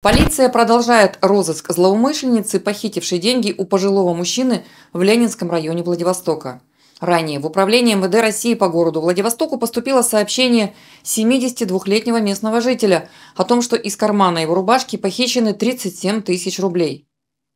Полиция продолжает розыск злоумышленницы, похитившей деньги у пожилого мужчины в Ленинском районе Владивостока. Ранее в управлении МВД России по городу Владивостоку поступило сообщение 72-летнего местного жителя о том, что из кармана его рубашки похищены 37 тысяч рублей.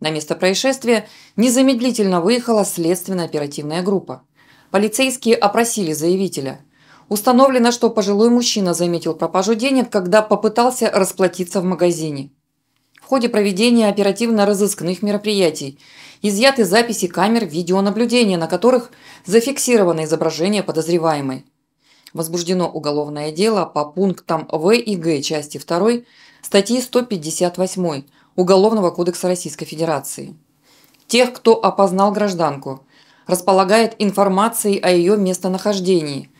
На место происшествия незамедлительно выехала следственно-оперативная группа. Полицейские опросили заявителя – Установлено, что пожилой мужчина заметил пропажу денег, когда попытался расплатиться в магазине. В ходе проведения оперативно-розыскных мероприятий изъяты записи камер видеонаблюдения, на которых зафиксировано изображение подозреваемой. Возбуждено уголовное дело по пунктам В и Г части 2 статьи 158 Уголовного кодекса Российской Федерации. Тех, кто опознал гражданку, располагает информацией о ее местонахождении –